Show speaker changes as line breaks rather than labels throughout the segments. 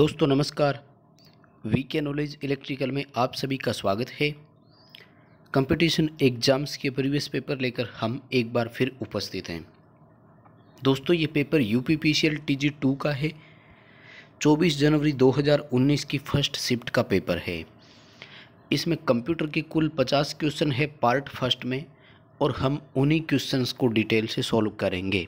दोस्तों नमस्कार वी के नॉलेज इलेक्ट्रिकल में आप सभी का स्वागत है कंपटीशन एग्ज़ाम्स के प्रीवियस पेपर लेकर हम एक बार फिर उपस्थित हैं दोस्तों ये paper U P P C L T G two का है 24 जनवरी 2019 की फर्स्ट शिफ्ट का पेपर है इसमें कंप्यूटर के कुल 50 क्वेश्चन है पार्ट फर्स्ट में और हम उन्हीं क्वेश्चंस को डिटेल से सॉल्व करेंगे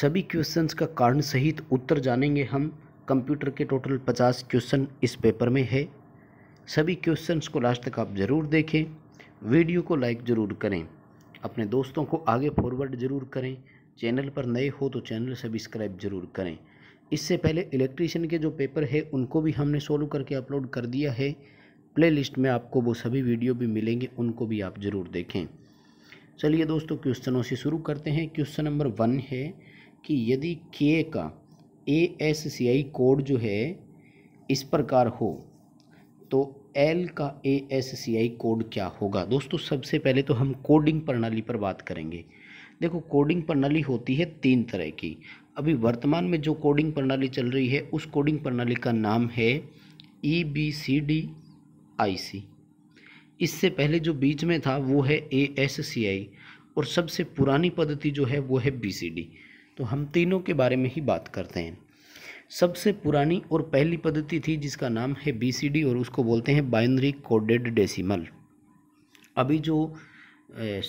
सभी क्वेश्चंस का कारण सहित उत्तर जानेंगे हम कंप्यूटर के टोटल पचास क्वेश्चन इस पेपर में है सभी क्वेश्चंस को लास्ट तक आप ज़रूर देखें वीडियो को लाइक ज़रूर करें अपने दोस्तों को आगे फॉरवर्ड ज़रूर करें चैनल पर नए हो तो चैनल सब्सक्राइब ज़रूर करें इससे पहले इलेक्ट्रीशियन के जो पेपर है उनको भी हमने सोल्व करके अपलोड कर दिया है प्लेलिस्ट में आपको वो सभी वीडियो भी मिलेंगे उनको भी आप ज़रूर देखें चलिए दोस्तों क्वेश्चनों से शुरू करते हैं क्वेश्चन नंबर वन है कि यदि के का ए एस सी आई कोड जो है इस प्रकार हो तो एल का ए एस सी आई कोड क्या होगा दोस्तों सबसे पहले तो हम कोडिंग प्रणाली पर बात करेंगे देखो कोडिंग प्रणाली होती है तीन तरह की अभी वर्तमान में जो कोडिंग प्रणाली चल रही है उस कोडिंग प्रणाली का नाम है ई बी सी डी आई सी इससे पहले जो बीच में था वो है ए एस सी आई और सबसे पुरानी पद्धति जो है वो है बी सी डी तो हम तीनों के बारे में ही बात करते हैं सबसे पुरानी और पहली पद्धति थी जिसका नाम है बीसीडी और उसको बोलते हैं बाइनरी कोडेड डेसिमल अभी जो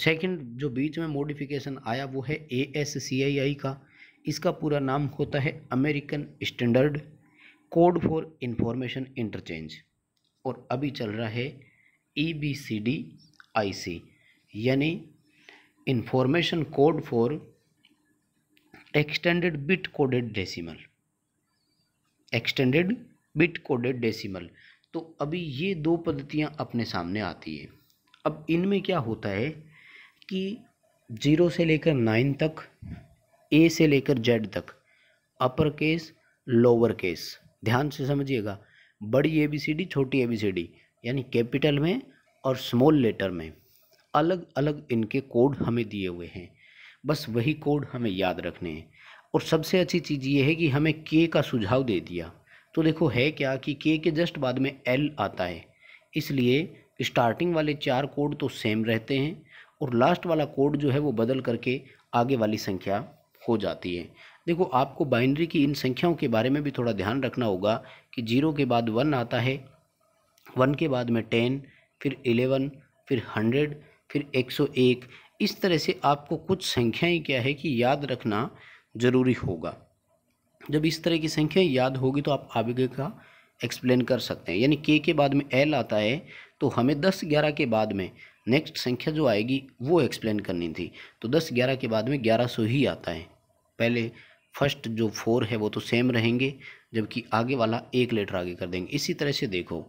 सेकंड जो बीच में मॉडिफिकेशन आया वो है ए एस सी आई आई का इसका पूरा नाम होता है American standard code for information interchange और अभी चल रहा है ई B C D I C यानी information code for extended bit coded decimal extended bit coded decimal तो अभी ये दो पद्धतियाँ अपने सामने आती है अब इनमें क्या होता है कि ज़ीरो से लेकर नाइन तक ए से लेकर जेड तक अपर केस लोअर केस ध्यान से समझिएगा बड़ी ए बी सी डी छोटी ए बी सी डी यानी कैपिटल में और स्मॉल लेटर में अलग अलग इनके कोड हमें दिए हुए हैं बस वही कोड हमें याद रखने हैं और सबसे अच्छी चीज़ ये है कि हमें के का सुझाव दे दिया तो देखो है क्या कि के के जस्ट बाद में एल आता है इसलिए स्टार्टिंग वाले चार कोड तो सेम रहते हैं और लास्ट वाला कोड जो है वो बदल करके आगे वाली संख्या हो जाती है देखो आपको बाइनरी की इन संख्याओं के बारे में भी थोड़ा ध्यान रखना होगा कि जीरो के बाद वन आता है वन के बाद में टेन फिर एलेवन फिर हंड्रेड फिर एक सौ एक इस तरह से आपको कुछ संख्याएं क्या है कि याद रखना ज़रूरी होगा जब इस तरह की संख्या याद होगी तो आप आगे का एक्सप्लेन कर सकते हैं यानी के के बाद में एल आता है तो हमें दस ग्यारह के बाद में नेक्स्ट संख्या जो आएगी वो एक्सप्लेन करनी थी तो दस ग्यारह के बाद में ग्यारह सौ ही आता है पहले फर्स्ट जो फोर है वो तो सेम रहेंगे जबकि आगे वाला एक लेटर आगे कर देंगे इसी तरह से देखो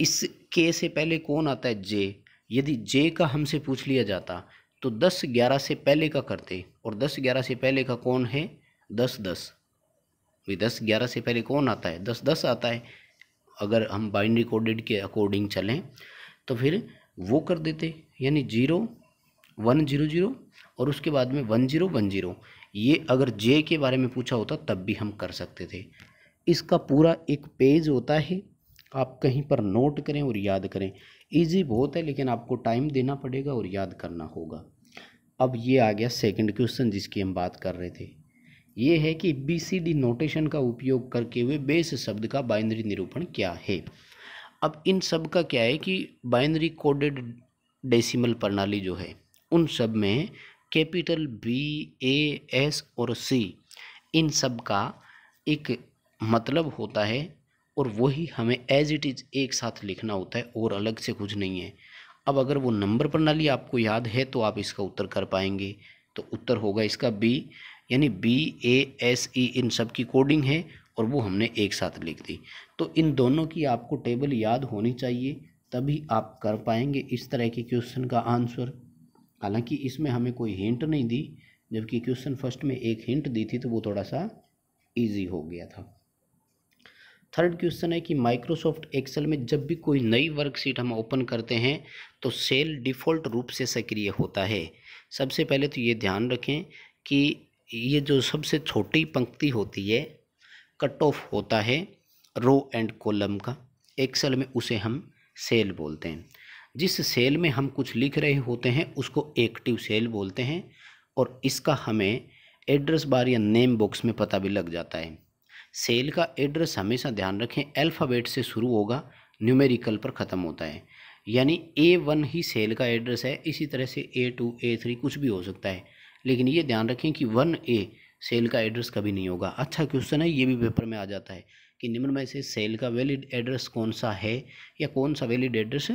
इस के से पहले कौन आता है जे यदि जे का हमसे पूछ लिया जाता तो दस ग्यारह से पहले का करते और दस ग्यारह से पहले का कौन है दस दस भाई दस ग्यारह से पहले कौन आता है दस दस आता है अगर हम बाइनरी कोडेड के अकॉर्डिंग चलें तो फिर वो कर देते यानी जीरो वन जीरो जीरो और उसके बाद में वन जीरो वन जीरो ये अगर जे के बारे में पूछा होता तब भी हम कर सकते थे इसका पूरा एक पेज होता है आप कहीं पर नोट करें और याद करें ईजी बहुत है लेकिन आपको टाइम देना पड़ेगा और याद करना होगा अब ये आ गया सेकंड क्वेश्चन जिसकी हम बात कर रहे थे ये है कि बी सी डी नोटेशन का उपयोग करके हुए बेस शब्द का बाइनरी निरूपण क्या है अब इन सब का क्या है कि बाइनरी कोडेड डेसिमल प्रणाली जो है उन सब में कैपिटल बी ए एस और सी इन सब का एक मतलब होता है और वही हमें एज इट इज़ एक साथ लिखना होता है और अलग से कुछ नहीं है अब अगर वो नंबर प्रणाली आपको याद है तो आप इसका उत्तर कर पाएंगे तो उत्तर होगा इसका बी यानी बी ए एस ई इन सब की कोडिंग है और वो हमने एक साथ लिख दी तो इन दोनों की आपको टेबल याद होनी चाहिए तभी आप कर पाएंगे इस तरह के क्वेश्चन का आंसर हालांकि इसमें हमें कोई हिंट नहीं दी जबकि क्वेश्चन फर्स्ट में एक हिंट दी थी तो वो थोड़ा सा ईजी हो गया था थर्ड क्वेश्चन है कि माइक्रोसॉफ्ट एक्सेल में जब भी कोई नई वर्कशीट हम ओपन करते हैं तो सेल डिफ़ॉल्ट रूप से सक्रिय होता है सबसे पहले तो ये ध्यान रखें कि ये जो सबसे छोटी पंक्ति होती है कट ऑफ होता है रो एंड कॉलम का एक्सेल में उसे हम सेल बोलते हैं जिस सेल में हम कुछ लिख रहे होते हैं उसको एक्टिव सेल बोलते हैं और इसका हमें एड्रेस बार या नेम बॉक्स में पता भी लग जाता है सेल का एड्रेस हमेशा ध्यान रखें अल्फ़ाबेट से शुरू होगा न्यूमेरिकल पर ख़त्म होता है यानी ए वन ही सेल का एड्रेस है इसी तरह से ए टू ए थ्री कुछ भी हो सकता है लेकिन ये ध्यान रखें कि वन ए सेल का एड्रेस कभी नहीं होगा अच्छा क्वेश्चन है ये भी पेपर में आ जाता है कि निम्न में से सेल का वैलिड एड्रेस कौन सा है या कौन सा वैलिड एड्रेस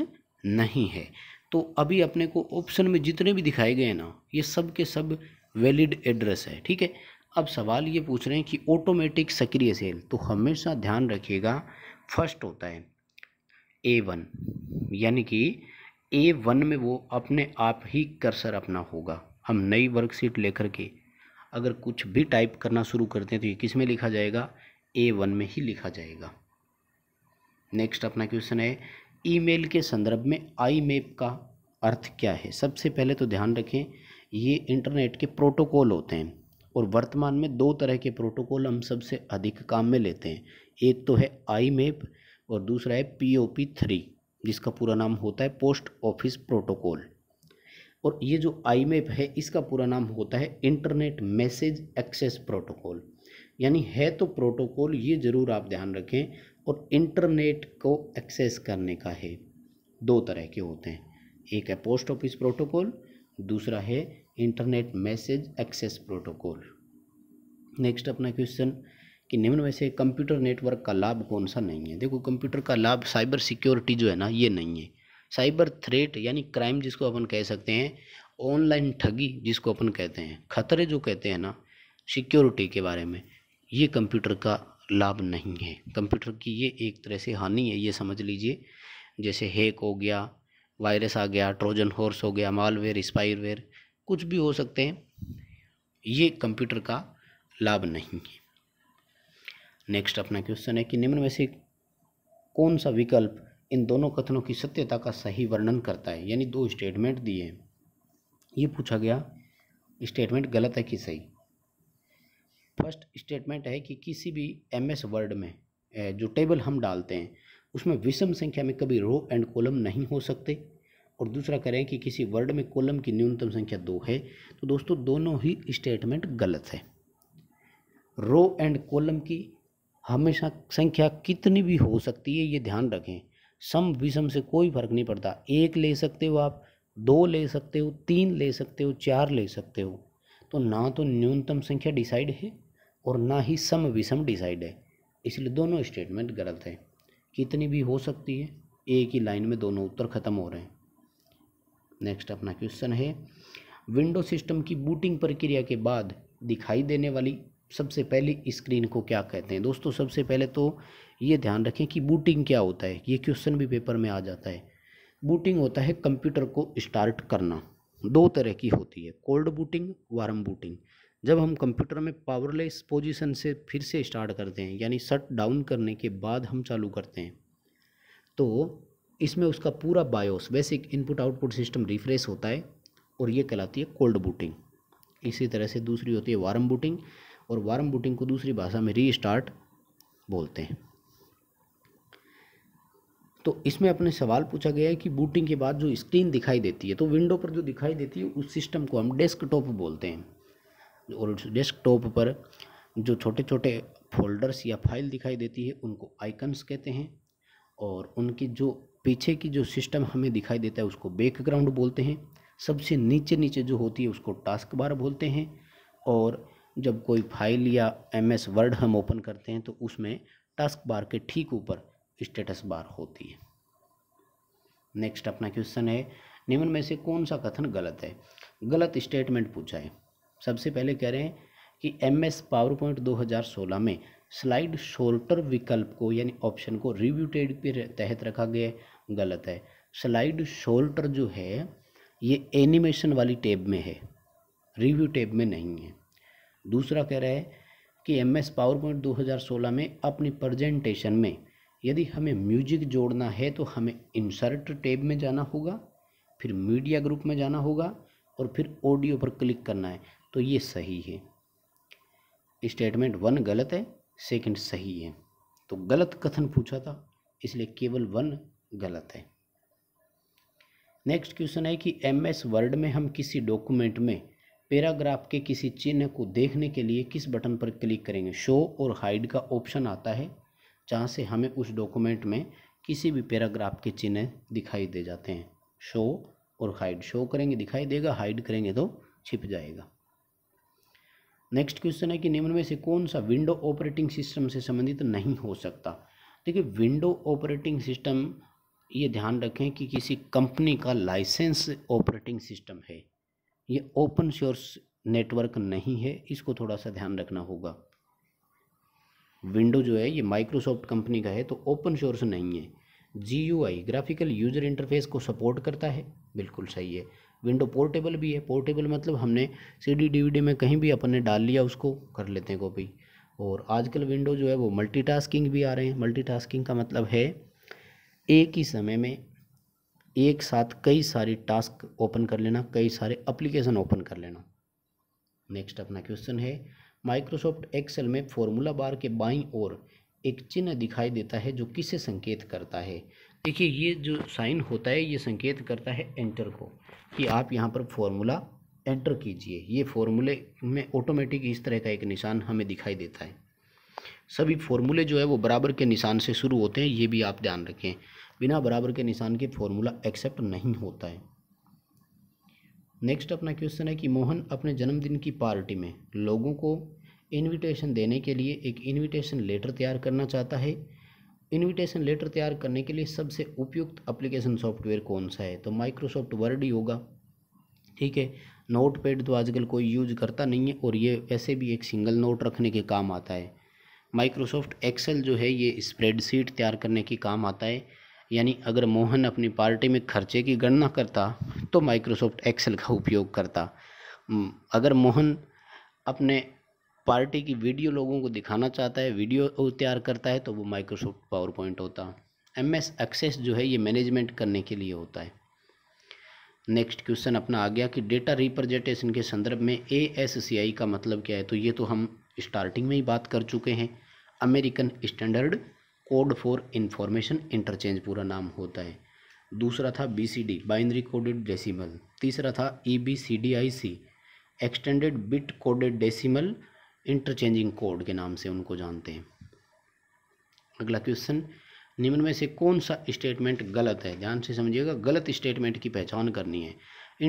नहीं है तो अभी अपने को ऑप्शन में जितने भी दिखाए गए ना ये सब के सब वैलिड एड्रेस है ठीक है अब सवाल ये पूछ रहे हैं कि ऑटोमेटिक सक्रिय सेल तो हमेशा ध्यान रखिएगा फर्स्ट होता है ए वन यानी कि ए वन में वो अपने आप ही कर्सर अपना होगा हम नई वर्कशीट लेकर के अगर कुछ भी टाइप करना शुरू करते हैं तो ये किस में लिखा जाएगा ए वन में ही लिखा जाएगा नेक्स्ट अपना क्वेश्चन है ईमेल के संदर्भ में आई मेप का अर्थ क्या है सबसे पहले तो ध्यान रखें ये इंटरनेट के प्रोटोकॉल होते हैं और वर्तमान में दो तरह के प्रोटोकॉल हम सबसे अधिक काम में लेते हैं एक तो है आई मेप और दूसरा है पी ओ पी थ्री जिसका पूरा नाम होता है पोस्ट ऑफिस प्रोटोकॉल और ये जो आई मेप है इसका पूरा नाम होता है इंटरनेट मैसेज एक्सेस प्रोटोकॉल यानी है तो प्रोटोकॉल ये ज़रूर आप ध्यान रखें और इंटरनेट को एक्सेस करने का है दो तरह के होते हैं एक है पोस्ट ऑफिस प्रोटोकॉल दूसरा है internet message access protocol next अपना क्वेश्चन कि निम्न में से कंप्यूटर नेटवर्क का लाभ कौन सा नहीं है देखो कंप्यूटर का लाभ साइबर सिक्योरिटी जो है ना ये नहीं है साइबर थ्रेट यानी क्राइम जिसको अपन कह सकते हैं ऑनलाइन ठगी जिसको अपन कहते हैं खतरे जो कहते हैं ना सिक्योरिटी के बारे में ये कंप्यूटर का लाभ नहीं है कंप्यूटर की ये एक तरह से हानि है ये समझ लीजिए जैसे हैक हो गया वायरस आ गया ट्रोजन हॉर्स हो गया मालवेयर स्पाइरवेयर कुछ भी हो सकते हैं ये कंप्यूटर का लाभ नहीं है नेक्स्ट अपना क्वेश्चन है कि निम्न में से कौन सा विकल्प इन दोनों कथनों की सत्यता का सही वर्णन करता है यानी दो स्टेटमेंट दिए हैं ये पूछा गया स्टेटमेंट गलत है कि सही फर्स्ट स्टेटमेंट है कि किसी भी एम एस वर्ड में जो टेबल हम डालते हैं उसमें विषम संख्या में कभी रो एंड कॉलम नहीं हो सकते और दूसरा करें कि किसी वर्ड में कॉलम की न्यूनतम संख्या दो है तो दोस्तों दोनों ही स्टेटमेंट गलत है रो एंड कॉलम की हमेशा संख्या कितनी भी हो सकती है ये ध्यान रखें सम विषम से कोई फर्क नहीं पड़ता एक ले सकते हो आप दो ले सकते हो तीन ले सकते हो चार ले सकते हो तो ना तो न्यूनतम संख्या डिसाइड है और ना ही सम विषम डिसाइड है इसलिए दोनों स्टेटमेंट गलत है कितनी भी हो सकती है एक ही लाइन में दोनों उत्तर ख़त्म हो रहे हैं नेक्स्ट अपना क्वेश्चन है विंडो सिस्टम की बूटिंग प्रक्रिया के बाद दिखाई देने वाली सबसे पहली स्क्रीन को क्या कहते हैं दोस्तों सबसे पहले तो ये ध्यान रखें कि बूटिंग क्या होता है ये क्वेश्चन भी पेपर में आ जाता है बूटिंग होता है कंप्यूटर को स्टार्ट करना दो तरह की होती है कोल्ड बूटिंग वार्म बूटिंग जब हम कंप्यूटर में पावरलेस पोजीशन से फिर से स्टार्ट करते हैं यानी शट डाउन करने के बाद हम चालू करते हैं तो इसमें उसका पूरा BIOS basic input output system refresh होता है और ये कहलाती है कोल्ड बूटिंग इसी तरह से दूसरी होती है वार्म बूटिंग और वार्म बूटिंग को दूसरी भाषा में रीस्टार्ट बोलते हैं तो इसमें अपने सवाल पूछा गया है कि बूटिंग के बाद जो स्क्रीन दिखाई देती है तो विंडो पर जो दिखाई देती है उस सिस्टम को हम डेस्कटॉप बोलते हैं और डेस्कटॉप पर जो छोटे छोटे फोल्डर्स या फाइल दिखाई देती है उनको आइकन्स कहते हैं और उनकी जो पीछे की जो सिस्टम हमें दिखाई देता है उसको बैकग्राउंड बोलते हैं सबसे नीचे नीचे जो होती है उसको टास्क बार बोलते हैं और जब कोई फाइल या एम एस वर्ड हम ओपन करते हैं तो उसमें टास्क बार के ठीक ऊपर स्टेटस बार होती है नेक्स्ट अपना क्वेश्चन है निम्न में से कौन सा कथन गलत है गलत स्टेटमेंट पूछा है सबसे पहले कह रहे हैं कि एम एस पावर पॉइंट दो में स्लाइड शोल्टर विकल्प को यानी ऑप्शन को रिव्यूटेड के तहत रखा गया गलत है स्लाइड शोल्टर जो है ये एनिमेशन वाली टेब में है रिव्यू टेब में नहीं है दूसरा कह रहा है कि एम एस पावर पॉइंट दो में अपनी प्रजेंटेशन में यदि हमें म्यूजिक जोड़ना है तो हमें इंसर्ट टेब में जाना होगा फिर मीडिया ग्रुप में जाना होगा और फिर ऑडियो पर क्लिक करना है तो ये सही है स्टेटमेंट वन गलत है सेकंड सही है तो गलत कथन पूछा था इसलिए केवल वन गलत है नेक्स्ट क्वेश्चन है कि एम एस वर्ड में हम किसी डॉक्यूमेंट में पैराग्राफ के किसी चिन्ह को देखने के लिए किस बटन पर क्लिक करेंगे शो और हाइड का ऑप्शन आता है जहाँ से हमें उस डॉक्यूमेंट में किसी भी पैराग्राफ के चिन्ह दिखाई दे जाते हैं शो और हाइड शो करेंगे दिखाई देगा हाइड करेंगे तो छिप जाएगा नेक्स्ट क्वेश्चन है कि निम्न में से कौन सा विंडो ऑपरेटिंग सिस्टम से संबंधित नहीं हो सकता देखिए विंडो ऑपरेटिंग सिस्टम ये ध्यान रखें कि किसी कंपनी का लाइसेंस ऑपरेटिंग सिस्टम है ये ओपन सोर्स नेटवर्क नहीं है इसको थोड़ा सा ध्यान रखना होगा विंडो जो है ये माइक्रोसॉफ्ट कंपनी का है तो ओपन सोर्स नहीं है जी ग्राफिकल यूजर इंटरफेस को सपोर्ट करता है बिल्कुल सही है विंडो पोर्टेबल भी है पोर्टेबल मतलब हमने सीडी डीवीडी में कहीं भी अपन ने डाल लिया उसको कर लेते हैं कॉपी और आजकल विंडो जो है वो मल्टीटास्किंग भी आ रहे हैं मल्टीटास्किंग का मतलब है एक ही समय में एक साथ कई सारी टास्क ओपन कर लेना कई सारे एप्लीकेशन ओपन कर लेना नेक्स्ट अपना क्वेश्चन है माइक्रोसॉफ्ट एक्सेल में फॉर्मूला बार के बाईं ओर एक चिन्ह दिखाई देता है जो किसे संकेत करता है देखिए ये जो साइन होता है ये संकेत करता है एंटर को कि आप यहाँ पर फॉर्मूला एंटर कीजिए ये फॉर्मूले में ऑटोमेटिक इस तरह का एक निशान हमें दिखाई देता है सभी फॉर्मूले जो है वो बराबर के निशान से शुरू होते हैं ये भी आप ध्यान रखें बिना बराबर के निशान के फॉर्मूला एक्सेप्ट नहीं होता है नेक्स्ट अपना क्वेश्चन है कि मोहन अपने जन्मदिन की पार्टी में लोगों को इनविटेशन देने के लिए एक इनविटेशन लेटर तैयार करना चाहता है इनविटेशन लेटर तैयार करने के लिए सबसे उपयुक्त एप्लीकेशन सॉफ्टवेयर कौन सा है तो माइक्रोसॉफ्ट वर्ड ही होगा ठीक है नोट पैड तो आजकल कोई यूज करता नहीं है और ये वैसे भी एक सिंगल नोट रखने के काम आता है माइक्रोसॉफ्ट एक्सेल जो है ये स्प्रेडशीट तैयार करने के काम आता है यानी अगर मोहन अपनी पार्टी में खर्चे की गणना करता तो माइक्रोसॉफ्ट एक्सेल का उपयोग करता अगर मोहन अपने पार्टी की वीडियो लोगों को दिखाना चाहता है वीडियो तैयार करता है तो वो माइक्रोसॉफ्ट पावर पॉइंट होता है एम एस एक्सेस जो है ये मैनेजमेंट करने के लिए होता है नेक्स्ट क्वेश्चन अपना आ गया कि डेटा रिप्रेजेंटेशन के संदर्भ में ए एस सी आई का मतलब क्या है तो ये तो हम स्टार्टिंग में ही बात कर चुके हैं American standard code for information interchange पूरा नाम होता है दूसरा था B C D binary coded decimal तीसरा था E B C D I C extended bit coded decimal interchanging code के नाम से उनको जानते हैं अगला क्वेश्चन निम्न में से कौन सा स्टेटमेंट गलत है ध्यान से समझिएगा गलत स्टेटमेंट की पहचान करनी है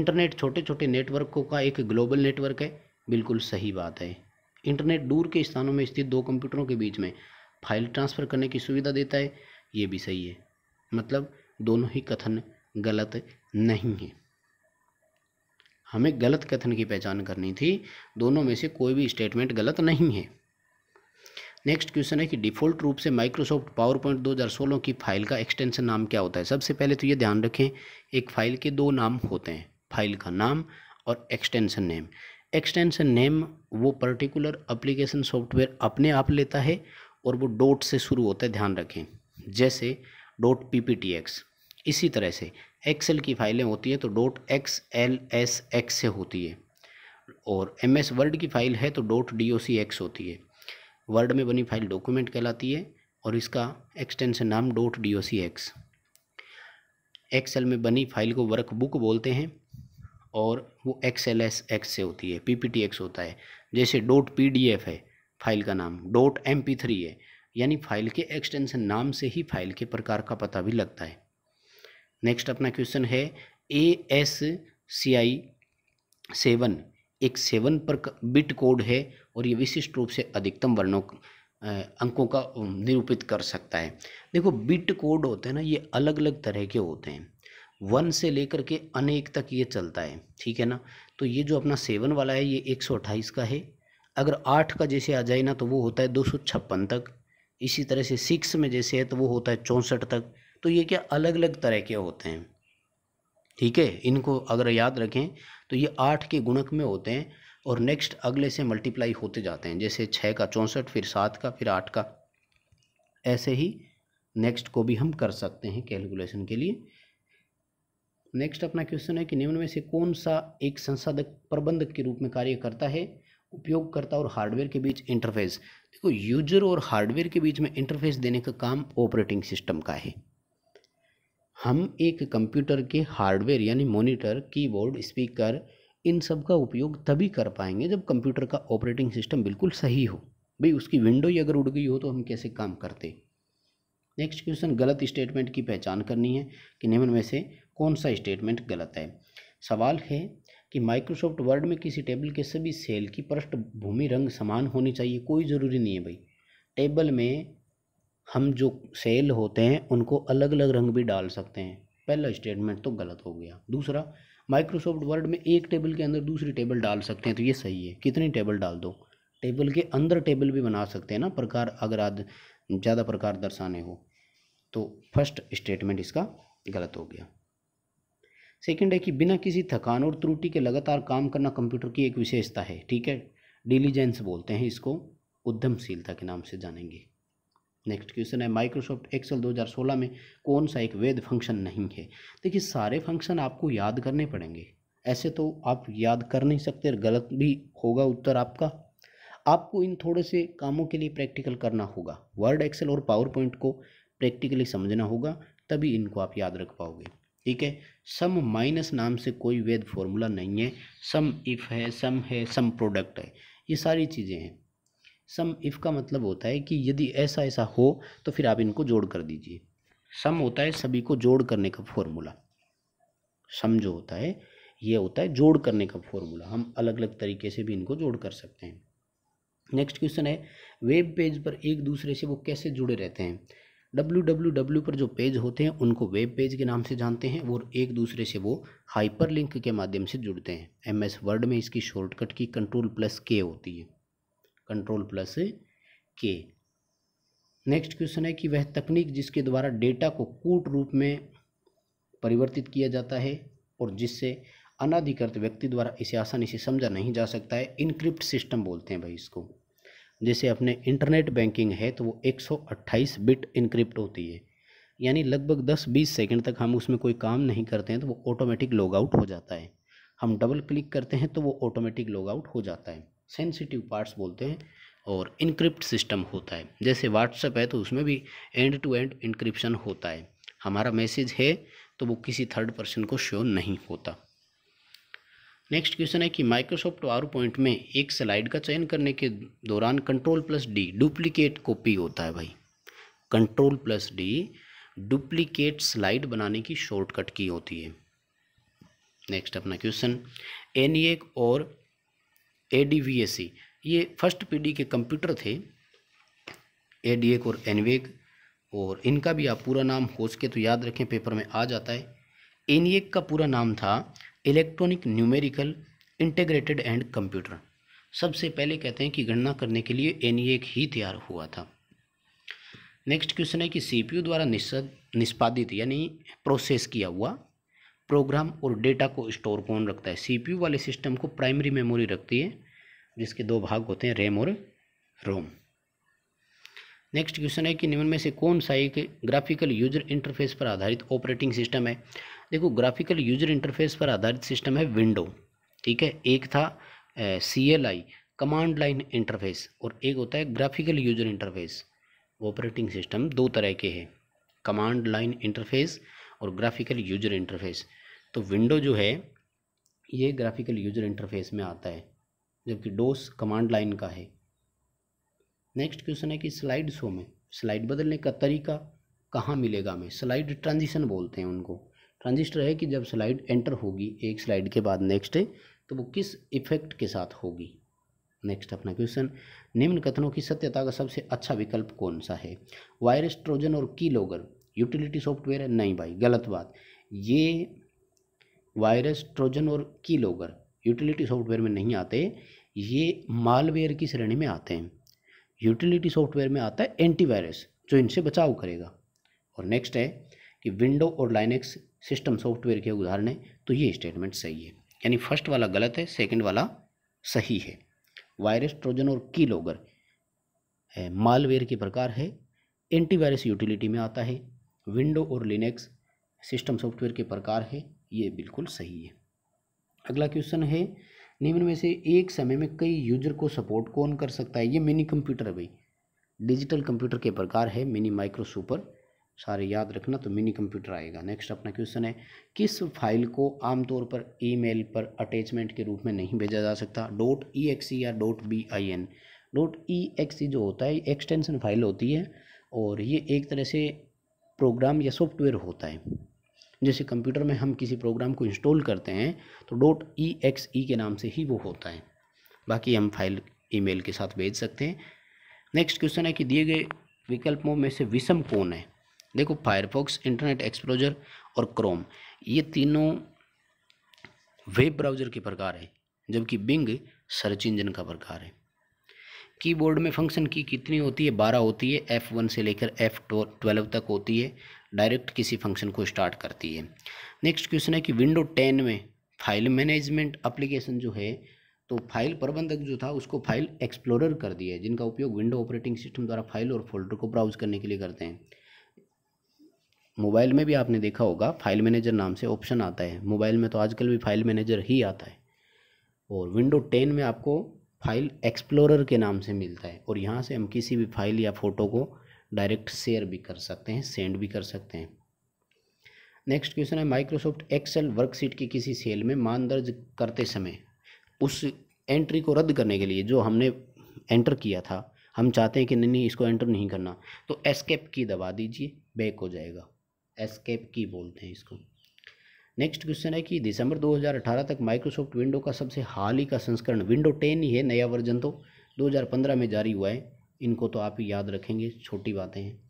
इंटरनेट छोटे छोटे नेटवर्कों का एक ग्लोबल नेटवर्क है बिल्कुल सही बात है इंटरनेट दूर के स्थानों में स्थित दो कंप्यूटरों के बीच में फाइल ट्रांसफ़र करने की सुविधा देता है ये भी सही है मतलब दोनों ही कथन गलत नहीं है हमें गलत कथन की पहचान करनी थी दोनों में से कोई भी स्टेटमेंट गलत नहीं है नेक्स्ट क्वेश्चन है कि डिफ़ॉल्ट रूप से माइक्रोसॉफ्ट पावर पॉइंट दो की फाइल का एक्सटेंशन नाम क्या होता है सबसे पहले तो ये ध्यान रखें एक फाइल के दो नाम होते हैं फाइल का नाम और एक्सटेंशन नेम एक्सटेंशन नेम वो पर्टिकुलर अप्लीकेशन सॉफ्टवेयर अपने आप लेता है और वो डोट से शुरू होता है ध्यान रखें जैसे डोट पी इसी तरह से एक्सेल की फाइलें होती हैं तो dot X L S X से होती है और एम एस वर्ड की फ़ाइल है तो dot D O C X होती है वर्ड में बनी फाइल डॉक्यूमेंट कहलाती है और इसका एक्सटेंशन नाम dot D O C X Excel में बनी फाइल को वर्क बुक बोलते हैं और वो एक्स एल एस एक्स से होती है पी पी टी एक्स होता है जैसे डॉट पी डी एफ है फाइल का नाम डॉट एम पी थ्री है यानी फाइल के एक्सटेंशन नाम से ही फाइल के प्रकार का पता भी लगता है नेक्स्ट अपना क्वेश्चन है A S C I seven एक सेवन पर बिट कोड है और ये विशिष्ट रूप से अधिकतम वर्णों अंकों का निरूपित कर सकता है देखो बिट कोड होते हैं ना ये अलग अलग तरह के होते हैं वन से लेकर के अनेक तक ये चलता है ठीक है ना तो ये जो अपना सेवन वाला है ये एक सौ अट्ठाईस का है अगर आठ का जैसे आ जाए ना तो वो होता है दो सौ छप्पन तक इसी तरह से सिक्स में जैसे है तो वो होता है चौंसठ तक तो ये क्या अलग अलग तरह के होते हैं ठीक है इनको अगर याद रखें तो ये आठ के गुणक में होते हैं और नेक्स्ट अगले से मल्टीप्लाई होते जाते हैं जैसे छः का चौंसठ फिर सात का फिर आठ का ऐसे ही नेक्स्ट को भी हम कर सकते हैं कैलकुलेशन के लिए नेक्स्ट अपना क्वेश्चन है कि निम्न में से कौन सा एक संसाधक प्रबंधक के रूप में कार्य करता है उपयोगकर्ता और हार्डवेयर के बीच इंटरफेस देखो यूजर और हार्डवेयर के बीच में इंटरफेस देने का काम ऑपरेटिंग सिस्टम का है हम एक कंप्यूटर के हार्डवेयर यानी मॉनिटर कीबोर्ड स्पीकर इन सब का उपयोग तभी कर पाएंगे जब कंप्यूटर का ऑपरेटिंग सिस्टम बिल्कुल सही हो भाई उसकी विंडो ही अगर उड़ गई हो तो हम कैसे काम करते नेक्स्ट क्वेश्चन गलत स्टेटमेंट की पहचान करनी है कि निम्न में से कौन सा स्टेटमेंट गलत है सवाल है कि माइक्रोसॉफ्ट वर्ड में किसी टेबल के सभी सेल की पृष्ठभूमि रंग समान होनी चाहिए कोई ज़रूरी नहीं है भाई टेबल में हम जो सेल होते हैं उनको अलग अलग रंग भी डाल सकते हैं पहला स्टेटमेंट तो गलत हो गया दूसरा माइक्रोसॉफ्ट वर्ड में एक टेबल के अंदर दूसरी टेबल डाल सकते हैं तो ये सही है कितनी टेबल डाल दो टेबल के अंदर टेबल भी बना सकते हैं ना प्रकार अगर आज ज़्यादा प्रकार दर्शाने हो तो फर्स्ट स्टेटमेंट इसका गलत हो गया सेकंड है कि बिना किसी थकान और त्रुटि के लगातार काम करना कंप्यूटर की एक विशेषता है ठीक है डिलीजेंस बोलते हैं इसको उद्यमशीलता के नाम से जानेंगे नेक्स्ट क्वेश्चन है माइक्रोसॉफ्ट एक्सेल 2016 में कौन सा एक वेद फंक्शन नहीं है देखिए सारे फंक्शन आपको याद करने पड़ेंगे ऐसे तो आप याद कर नहीं सकते गलत भी होगा उत्तर आपका आपको इन थोड़े से कामों के लिए प्रैक्टिकल करना होगा वर्ड एक्सेल और पावर पॉइंट को प्रैक्टिकली समझना होगा तभी इनको आप याद रख पाओगे ठीक है सम माइनस नाम से कोई वेद फॉर्मूला नहीं है सम इफ़ है सम है सम प्रोडक्ट है ये सारी चीज़ें हैं सम इफ़ का मतलब होता है कि यदि ऐसा ऐसा हो तो फिर आप इनको जोड़ कर दीजिए सम होता है सभी को जोड़ करने का फॉर्मूला सम जो होता है ये होता है जोड़ करने का फॉर्मूला हम अलग अलग तरीके से भी इनको जोड़ कर सकते हैं नेक्स्ट क्वेश्चन है वेब पेज पर एक दूसरे से वो कैसे जुड़े रहते हैं डब्ल्यू डब्ल्यू डब्ल्यू पर जो पेज होते हैं उनको वेब पेज के नाम से जानते हैं और एक दूसरे से वो हाइपरलिंक के माध्यम से जुड़ते हैं एम एस वर्ड में इसकी शॉर्टकट की कंट्रोल प्लस के होती है control plus K next question है कि वह तकनीक जिसके द्वारा डेटा को कूट रूप में परिवर्तित किया जाता है और जिससे अनाधिकृत व्यक्ति द्वारा इसे आसानी से समझा नहीं जा सकता है इनक्रिप्ट सिस्टम बोलते हैं भाई इसको जैसे अपने इंटरनेट बैंकिंग है तो वो 128 बिट इनक्रिप्ट होती है यानी लगभग 10-20 सेकंड तक हम उसमें कोई काम नहीं करते हैं तो वो ऑटोमेटिक लॉग आउट हो जाता है हम डबल क्लिक करते हैं तो वो ऑटोमेटिक लॉग आउट हो जाता है सेंसिटिव पार्ट्स बोलते हैं और इनक्रिप्ट सिस्टम होता है जैसे व्हाट्सएप है तो उसमें भी एंड टू एंड इनक्रिप्शन होता है हमारा मैसेज है तो वो किसी थर्ड पर्सन को शो नहीं होता नेक्स्ट क्वेश्चन है कि माइक्रोसॉफ्ट आर पॉइंट में एक स्लाइड का चयन करने के दौरान control plus D duplicate copy होता है भाई control plus D duplicate slide बनाने की शॉर्टकट की होती है नेक्स्ट अपना क्वेश्चन एन e और A D V S C ये फर्स्ट पीढ़ी के कंप्यूटर थे एक और एक और इनका भी आप पूरा नाम खोज के तो याद रखें पेपर में आ जाता है एक का पूरा नाम था electronic numerical integrated and computer सबसे पहले कहते हैं कि गणना करने के लिए एक ही तैयार हुआ था नेक्स्ट क्वेश्चन है कि सीपीयू द्वारा निष्पादित यानी प्रोसेस किया हुआ प्रोग्राम और डेटा को स्टोर कौन रखता है सीपीयू वाले सिस्टम को प्राइमरी मेमोरी रखती है जिसके दो भाग होते हैं रैम और रोम नेक्स्ट क्वेश्चन है कि निम्न में से कौन सा एक ग्राफिकल यूजर इंटरफेस पर आधारित ऑपरेटिंग सिस्टम है देखो ग्राफिकल यूजर इंटरफेस पर आधारित सिस्टम है विंडो ठीक है एक था C L I command line interface और एक होता है graphical user interface operating system दो तरह के हैं कमांड लाइन इंटरफेस और ग्राफिकल यूजर इंटरफेस तो विंडो जो है ये ग्राफिकल यूजर इंटरफेस में आता है जबकि डोस कमांड लाइन का है नेक्स्ट क्वेश्चन है कि स्लाइड शो में स्लाइड बदलने का तरीका कहाँ मिलेगा हमें स्लाइड ट्रांजिशन बोलते हैं उनको ट्रांजिस्टर है कि जब स्लाइड एंटर होगी एक स्लाइड के बाद नेक्स्ट तो वो किस इफेक्ट के साथ होगी नेक्स्ट अपना क्वेश्चन निम्न कथनों की सत्यता का सबसे अच्छा विकल्प कौन सा है वायरस ट्रोजन और लोगर यूटिलिटी सॉफ्टवेयर है नहीं भाई गलत बात ये वायरस ट्रोजन और की लोगर यूटिलिटी सॉफ्टवेयर में नहीं आते ये मालवेयर की श्रेणी में आते हैं यूटिलिटी सॉफ्टवेयर में आता है एंटीवायरस जो इनसे बचाव करेगा और नेक्स्ट है कि विंडो और लाइनेक्स सिस्टम सॉफ्टवेयर के उदाहरण हैं तो ये स्टेटमेंट सही है यानी फर्स्ट वाला गलत है सेकंड वाला सही है वायरस ट्रोजन और की लोगर मालवेयर के प्रकार है एंटीवायरस यूटिलिटी में आता है विंडो और लिनक्स सिस्टम सॉफ्टवेयर के प्रकार है ये बिल्कुल सही है अगला क्वेश्चन है निम्न में से एक समय में कई यूजर को सपोर्ट कौन कर सकता है ये मिनी कंप्यूटर है भाई डिजिटल कंप्यूटर के प्रकार है मिनी माइक्रो सुपर सारे याद रखना तो मिनी कंप्यूटर आएगा नेक्स्ट अपना क्वेश्चन है किस फाइल को आमतौर पर ईमेल पर अटैचमेंट के रूप में नहीं भेजा जा सकता डॉट ई या dot B I N dot E जो होता है एक्सटेंशन फाइल होती है और ये एक तरह से प्रोग्राम या सॉफ्टवेयर होता है जैसे कंप्यूटर में हम किसी प्रोग्राम को इंस्टॉल करते हैं तो डॉट ई एक्स ई के नाम से ही वो होता है बाकी हम फाइल ईमेल के साथ भेज सकते हैं नेक्स्ट क्वेश्चन है कि दिए गए विकल्पों में से विषम कौन है देखो फायरफॉक्स इंटरनेट एक्सप्लोजर और क्रोम ये तीनों वेब ब्राउज़र के प्रकार है जबकि बिंग सर्च इंजन का प्रकार है कीबोर्ड में फंक्शन की कितनी होती है बारह होती है एफ़ वन से लेकर एफ़ ट्वेल्व तक होती है डायरेक्ट किसी फंक्शन को स्टार्ट करती है नेक्स्ट क्वेश्चन है कि विंडो टेन में फाइल मैनेजमेंट अप्लीकेशन जो है तो फाइल प्रबंधक जो था उसको फाइल एक्सप्लोरर कर दिया है जिनका उपयोग विंडो ऑपरेटिंग सिस्टम द्वारा फाइल और फोल्डर को ब्राउज करने के लिए करते हैं मोबाइल में भी आपने देखा होगा फाइल मैनेजर नाम से ऑप्शन आता है मोबाइल में तो आजकल भी फाइल मैनेजर ही आता है और विंडो टेन में आपको फाइल एक्सप्लोरर के नाम से मिलता है और यहाँ से हम किसी भी फाइल या फ़ोटो को डायरेक्ट शेयर भी कर सकते हैं सेंड भी कर सकते हैं नेक्स्ट क्वेश्चन है माइक्रोसॉफ्ट एक्सेल वर्कशीट की किसी सेल में मान दर्ज करते समय उस एंट्री को रद्द करने के लिए जो हमने एंटर किया था हम चाहते हैं कि नहीं नहीं इसको एंटर नहीं करना तो एस्केप की दबा दीजिए बैक हो जाएगा एस्केप की बोलते हैं इसको नेक्स्ट क्वेश्चन है कि दिसंबर 2018 तक माइक्रोसॉफ्ट विंडो का सबसे हाल ही का संस्करण विंडो टेन ही है नया वर्जन तो 2015 में जारी हुआ है इनको तो आप याद रखेंगे छोटी बातें हैं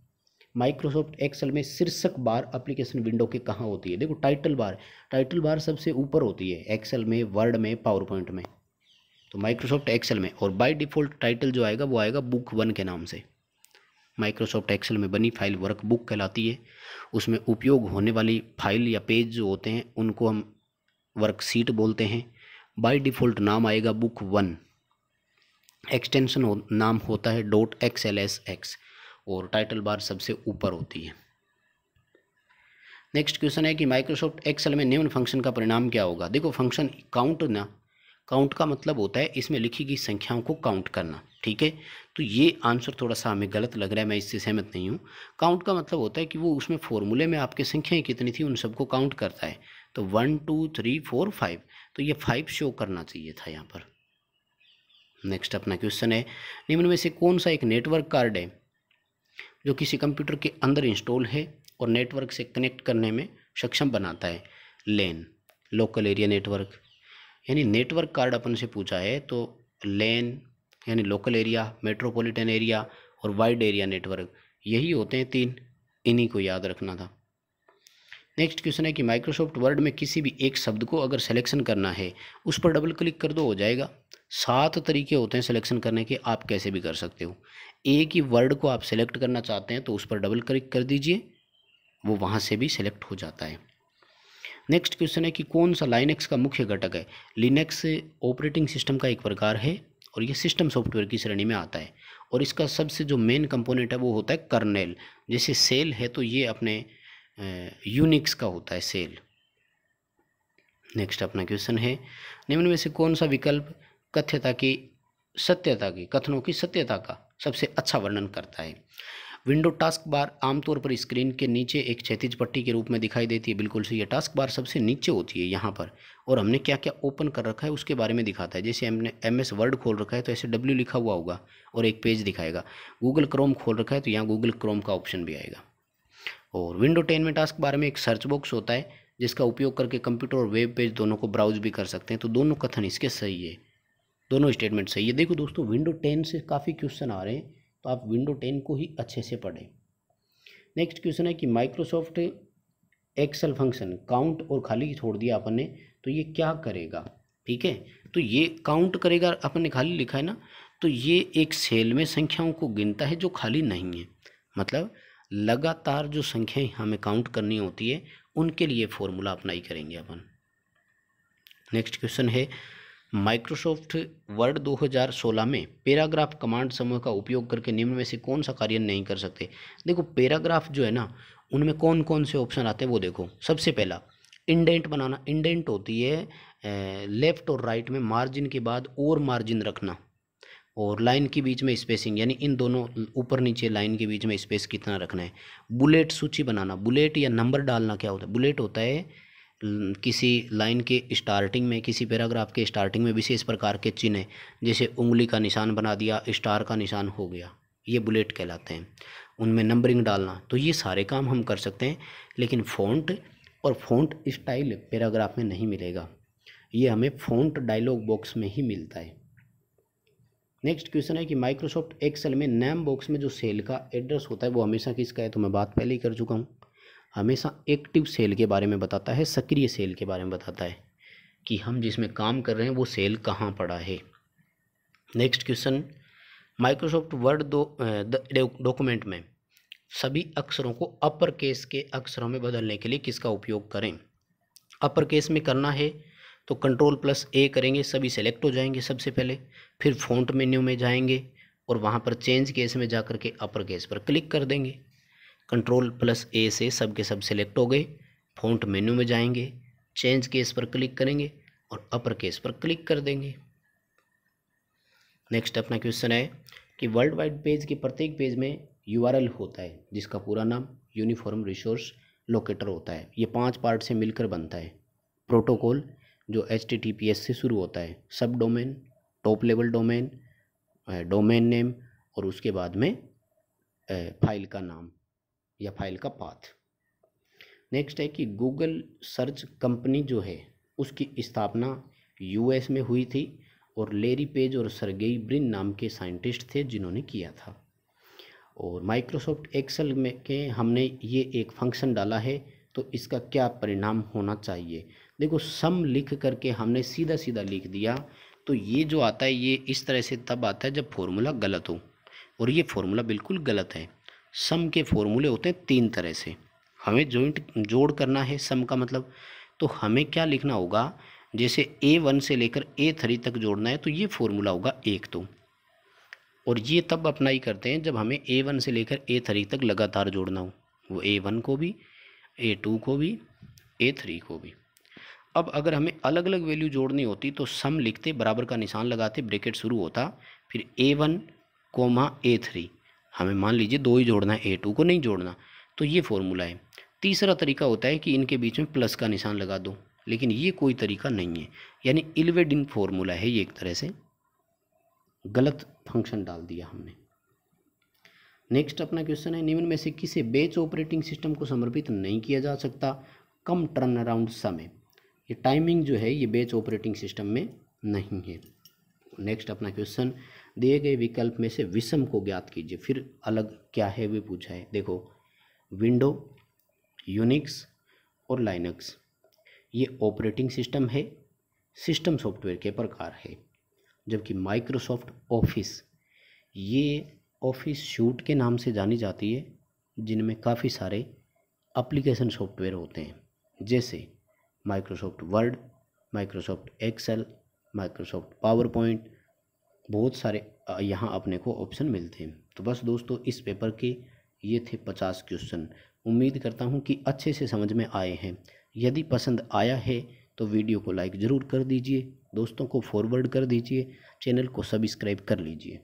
माइक्रोसॉफ्ट एक्सेल में शीर्षक बार एप्लीकेशन विंडो के कहाँ होती है देखो टाइटल बार टाइटल बार सबसे ऊपर होती है एक्सेल में वर्ड में पावर पॉइंट में तो माइक्रोसॉफ्ट एक्सेल में और बाय डिफ़ॉल्ट टाइटल जो आएगा वो आएगा बुक वन के नाम से माइक्रोसॉफ्ट एक्सेल में बनी फाइल वर्कबुक कहलाती है उसमें उपयोग होने वाली फाइल या पेज जो होते हैं उनको हम वर्कशीट बोलते हैं बाय डिफ़ॉल्ट नाम आएगा बुक वन एक्सटेंशन हो, नाम होता है dot X L S X और टाइटल बार सबसे ऊपर होती है नेक्स्ट क्वेश्चन है कि माइक्रोसॉफ्ट एक्सेल में निम्न फंक्शन का परिणाम क्या होगा देखो फंक्शन काउंट ना काउंट का मतलब होता है इसमें लिखी गई संख्याओं को काउंट करना ठीक है तो ये आंसर थोड़ा सा हमें गलत लग रहा है मैं इससे सहमत नहीं हूँ काउंट का मतलब होता है कि वो उसमें फॉर्मूले में आपकी संख्याएँ कितनी थी उन सबको काउंट करता है तो one two three four five तो ये फाइव शो करना चाहिए था यहाँ पर नेक्स्ट अपना क्वेश्चन है निम्न में से कौन सा एक नेटवर्क कार्ड है जो किसी कंप्यूटर के अंदर इंस्टॉल है और नेटवर्क से कनेक्ट करने में सक्षम बनाता है लेन लोकल एरिया नेटवर्क यानी नेटवर्क कार्ड अपन से पूछा है तो लेन यानी लोकल एरिया मेट्रोपॉलिटन एरिया और वाइड एरिया नेटवर्क यही होते हैं तीन इन्हीं को याद रखना था नेक्स्ट क्वेश्चन है कि माइक्रोसॉफ्ट वर्ड में किसी भी एक शब्द को अगर सिलेक्शन करना है उस पर डबल क्लिक कर दो हो जाएगा सात तरीके होते हैं सिलेक्शन करने के आप कैसे भी कर सकते हो एक ही वर्ड को आप सेलेक्ट करना चाहते हैं तो उस पर डबल क्लिक कर दीजिए वो वहाँ से भी सिलेक्ट हो जाता है नेक्स्ट क्वेश्चन है कि कौन सा लाइनेक्स का मुख्य घटक है लिनेक्स ऑपरेटिंग सिस्टम का एक प्रकार है और ये सिस्टम सॉफ्टवेयर की श्रेणी में आता है और इसका सबसे जो मेन कंपोनेंट है वो होता है कर्नेल जैसे सेल है तो ये अपने यूनिक्स का होता है सेल नेक्स्ट अपना क्वेश्चन है निम्न में से कौन सा विकल्प कथ्यता की सत्यता की कथनों की सत्यता का सबसे अच्छा वर्णन करता है विंडो टास्क बार आमतौर पर स्क्रीन के नीचे एक क्षतिज पट्टी के रूप में दिखाई देती है बिल्कुल सही है टास्क बार सबसे नीचे होती है यहाँ पर और हमने क्या क्या ओपन कर रखा है उसके बारे में दिखाता है जैसे हमने एम एस वर्ड खोल रखा है तो ऐसे डब्ल्यू लिखा हुआ होगा और एक पेज दिखाएगा गूगल क्रोम खोल रखा है तो यहाँ गूगल क्रोम का ऑप्शन भी आएगा और विंडो टेन में टास्क बार में एक सर्च बॉक्स होता है जिसका उपयोग करके कंप्यूटर और वेब पेज दोनों को ब्राउज भी कर सकते हैं तो दोनों कथन इसके सही है दोनों स्टेटमेंट सही है देखो दोस्तों विंडो टेन से काफ़ी क्वेश्चन आ रहे हैं तो आप विंडो टेन को ही अच्छे से पढ़ें नेक्स्ट क्वेश्चन है कि माइक्रोसॉफ्ट एक्सेल फंक्शन काउंट और खाली छोड़ दिया अपन ने तो ये क्या करेगा ठीक है तो ये काउंट करेगा अपन ने खाली लिखा है ना तो ये एक सेल में संख्याओं को गिनता है जो खाली नहीं है मतलब लगातार जो संख्याएं हमें काउंट करनी होती है उनके लिए फॉर्मूला अपनाई करेंगे अपन नेक्स्ट क्वेश्चन है माइक्रोसॉफ्ट वर्ड 2016 में पैराग्राफ कमांड समूह का उपयोग करके निम्न में से कौन सा कार्य नहीं कर सकते देखो पैराग्राफ जो है ना उनमें कौन कौन से ऑप्शन आते हैं वो देखो सबसे पहला इंडेंट बनाना इंडेंट होती है लेफ्ट और राइट में मार्जिन के बाद और मार्जिन रखना और लाइन के बीच में स्पेसिंग यानी इन दोनों ऊपर नीचे लाइन के बीच में स्पेस कितना रखना है बुलेट सूची बनाना बुलेट या नंबर डालना क्या होता है बुलेट होता है किसी लाइन के स्टार्टिंग में किसी पैराग्राफ के स्टार्टिंग में विशेष प्रकार के चिन्ह जैसे उंगली का निशान बना दिया स्टार का निशान हो गया ये बुलेट कहलाते हैं उनमें नंबरिंग डालना तो ये सारे काम हम कर सकते हैं लेकिन फ़ॉन्ट और फ़ॉन्ट स्टाइल पैराग्राफ में नहीं मिलेगा ये हमें फ़ॉन्ट डायलॉग बॉक्स में ही मिलता है नेक्स्ट क्वेश्चन है कि माइक्रोसॉफ्ट एक्सेल में नेम बॉक्स में जो सेल का एड्रेस होता है वो हमेशा किसका है तो मैं बात पहले ही कर चुका हूँ हमेशा एक्टिव सेल के बारे में बताता है सक्रिय सेल के बारे में बताता है कि हम जिसमें काम कर रहे हैं वो सेल कहाँ पड़ा है नेक्स्ट क्वेश्चन माइक्रोसॉफ्ट वर्ड दो डॉक्यूमेंट में सभी अक्षरों को अपर केस के अक्षरों में बदलने के लिए किसका उपयोग करें अपर केस में करना है तो कंट्रोल प्लस ए करेंगे सभी सेलेक्ट हो जाएंगे सबसे पहले फिर फ़ॉन्ट मेन्यू में जाएंगे और वहाँ पर चेंज केस में जा कर के अपर केस पर क्लिक कर देंगे कंट्रोल प्लस ए से सब के सब सेलेक्ट हो गए फ़ॉन्ट मेन्यू में जाएंगे चेंज केस पर क्लिक करेंगे और अपर केस पर क्लिक कर देंगे नेक्स्ट अपना क्वेश्चन है कि वर्ल्ड वाइड पेज के प्रत्येक पेज में यूआरएल होता है जिसका पूरा नाम यूनिफॉर्म रिसोर्स लोकेटर होता है ये पांच पार्ट से मिलकर बनता है प्रोटोकॉल जो एच से शुरू होता है सब domain top level domain domain name और उसके बाद में फाइल का नाम या फाइल का पाथ नेक्स्ट है कि गूगल सर्च कंपनी जो है उसकी स्थापना यूएस में हुई थी और लेरी पेज और सरगेई ब्रिन नाम के साइंटिस्ट थे जिन्होंने किया था और माइक्रोसॉफ्ट एक्सेल में के हमने ये एक फंक्शन डाला है तो इसका क्या परिणाम होना चाहिए देखो सम लिख करके हमने सीधा सीधा लिख दिया तो ये जो आता है ये इस तरह से तब आता है जब फॉर्मूला गलत हो और ये फॉर्मूला बिल्कुल गलत है सम के फॉर्मूले होते हैं तीन तरह से हमें जॉइंट जोड़ करना है सम का मतलब तो हमें क्या लिखना होगा जैसे ए वन से लेकर ए थ्री तक जोड़ना है तो ये फॉर्मूला होगा एक तो और ये तब अप्लाई करते हैं जब हमें ए वन से लेकर ए थ्री तक लगातार जोड़ना हो वो ए वन को भी ए टू को भी ए थ्री को भी अब अगर हमें अलग अलग वैल्यू जोड़नी होती तो सम लिखते बराबर का निशान लगाते ब्रेकेट शुरू होता फिर A one comma A three हमें मान लीजिए दो ही जोड़ना है ए टू को नहीं जोड़ना तो ये फॉर्मूला है तीसरा तरीका होता है कि इनके बीच में प्लस का निशान लगा दो लेकिन ये कोई तरीका नहीं है यानी इलवेडिन फॉर्मूला है ये एक तरह से गलत फंक्शन डाल दिया हमने नेक्स्ट अपना क्वेश्चन है निम्न में से किसे बेच ऑपरेटिंग सिस्टम को समर्पित नहीं किया जा सकता कम टर्न अराउंड समय ये टाइमिंग जो है ये बेच ऑपरेटिंग सिस्टम में नहीं है नेक्स्ट अपना क्वेश्चन दिए गए विकल्प में से विषम को ज्ञात कीजिए फिर अलग क्या है वे पूछा है देखो विंडो यूनिक्स और लाइनक्स ये ऑपरेटिंग सिस्टम है सिस्टम सॉफ्टवेयर के प्रकार है जबकि माइक्रोसॉफ्ट ऑफिस ये ऑफिस शूट के नाम से जानी जाती है जिनमें काफ़ी सारे अप्लीकेशन सॉफ्टवेयर होते हैं जैसे Microsoft Word Microsoft Excel Microsoft PowerPoint बहुत सारे यहाँ अपने को ऑप्शन मिलते हैं तो बस दोस्तों इस पेपर के ये थे पचास क्वेश्चन उम्मीद करता हूँ कि अच्छे से समझ में आए हैं यदि पसंद आया है तो वीडियो को लाइक ज़रूर कर दीजिए दोस्तों को फॉरवर्ड कर दीजिए चैनल को सब्सक्राइब कर लीजिए